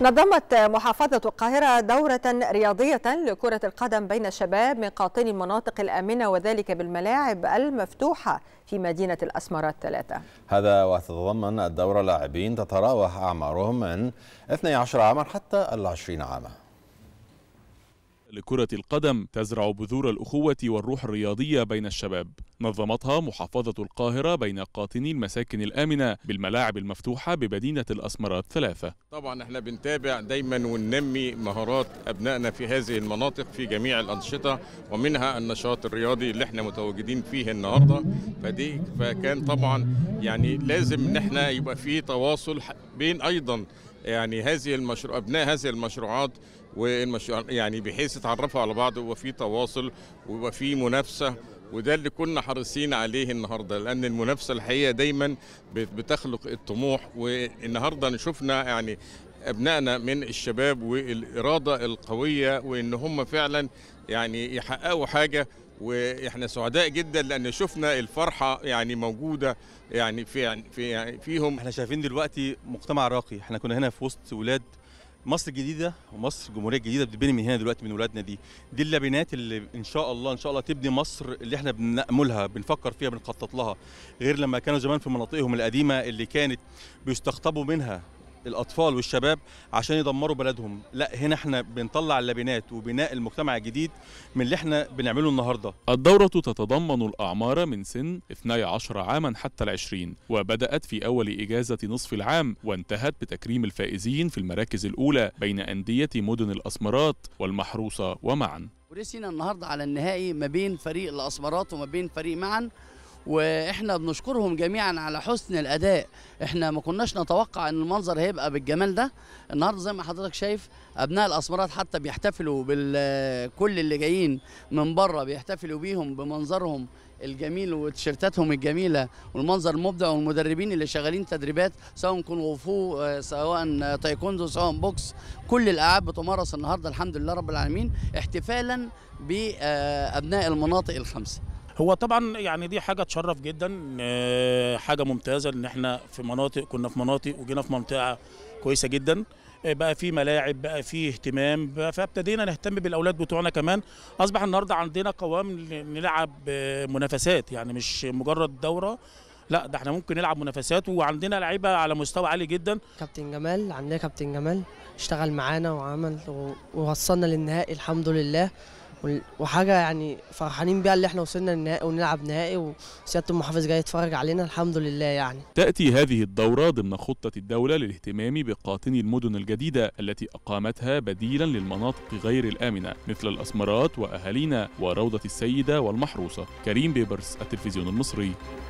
نظمت محافظة القاهرة دورة رياضية لكرة القدم بين الشباب من قاطني المناطق الآمنة وذلك بالملاعب المفتوحة في مدينة الأسمرة الثلاثة هذا وتتضمن الدورة لاعبين تتراوح أعمارهم من 12 عاما حتى ال 20 عاما لكرة القدم تزرع بذور الأخوة والروح الرياضية بين الشباب نظمتها محافظة القاهرة بين قاطني المساكن الآمنة بالملاعب المفتوحة بمدينة الأسمرات ثلاثة طبعا احنا بنتابع دايما وننمي مهارات أبنائنا في هذه المناطق في جميع الأنشطة ومنها النشاط الرياضي اللي احنا متواجدين فيه النهاردة فدي فكان طبعا يعني لازم ان احنا يبقى في تواصل بين أيضا يعني هذه المشروع ابناء هذه المشروعات والمشروع يعني بحيث يتعرفوا على بعض وفي تواصل وفي منافسه وده اللي كنا حريصين عليه النهارده لان المنافسه الحقيقه دايما بتخلق الطموح والنهارده شفنا يعني ابنائنا من الشباب والاراده القويه وان هم فعلا يعني يحققوا حاجه واحنا سعداء جدا لان شفنا الفرحه يعني موجوده يعني في يعني في يعني فيهم احنا شايفين دلوقتي مجتمع راقي احنا كنا هنا في وسط ولاد مصر الجديده ومصر الجمهوريه الجديده بتبني من هنا دلوقتي من ولادنا دي دي اللبنات اللي ان شاء الله ان شاء الله تبني مصر اللي احنا بناملها بنفكر فيها بنخطط لها غير لما كانوا زمان في مناطقهم القديمه اللي كانت بيستقطبوا منها الاطفال والشباب عشان يدمروا بلدهم لا هنا احنا بنطلع اللبنات وبناء المجتمع الجديد من اللي احنا بنعمله النهارده الدورة تتضمن الأعمار من سن 12 عاما حتى ال ال20 وبدأت في أول إجازة نصف العام وانتهت بتكريم الفائزين في المراكز الأولى بين أندية مدن الأسمرات والمحروسة ومعا ورسينا النهارده على النهائي ما بين فريق الأسمرات وما بين فريق معا واحنا بنشكرهم جميعا على حسن الاداء احنا ما كناش نتوقع ان المنظر هيبقى بالجمال ده النهارده زي ما حضرتك شايف ابناء الاسمرات حتى بيحتفلوا بكل اللي جايين من بره بيحتفلوا بيهم بمنظرهم الجميل وتيشيرتاتهم الجميله والمنظر المبدع والمدربين اللي شغالين تدريبات سواء كونغ فو سواء تايكوندو سواء بوكس كل الالعاب بتمارس النهارده الحمد لله رب العالمين احتفالا بابناء المناطق الخمسه هو طبعا يعني دي حاجه تشرف جدا آه، حاجه ممتازه ان احنا في مناطق كنا في مناطق وجينا في منطقه كويسه جدا آه، بقى في ملاعب بقى في اهتمام فابتدينا نهتم بالاولاد بتوعنا كمان اصبح النهارده عندنا قوام نلعب آه، منافسات يعني مش مجرد دوره لا ده احنا ممكن نلعب منافسات وعندنا لعيبه على مستوى عالي جدا كابتن جمال عندنا كابتن جمال اشتغل معانا وعمل ووصلنا للنهائي الحمد لله وحاجه يعني فرحانين بيها اللي احنا وصلنا للنهائي ونلعب نهائي وسياده المحافظ جاي يتفرج علينا الحمد لله يعني. تاتي هذه الدوره ضمن خطه الدوله للاهتمام بقاطني المدن الجديده التي اقامتها بديلا للمناطق غير الامنه مثل الاسمرات واهالينا وروضه السيده والمحروسه. كريم بيبرس التلفزيون المصري.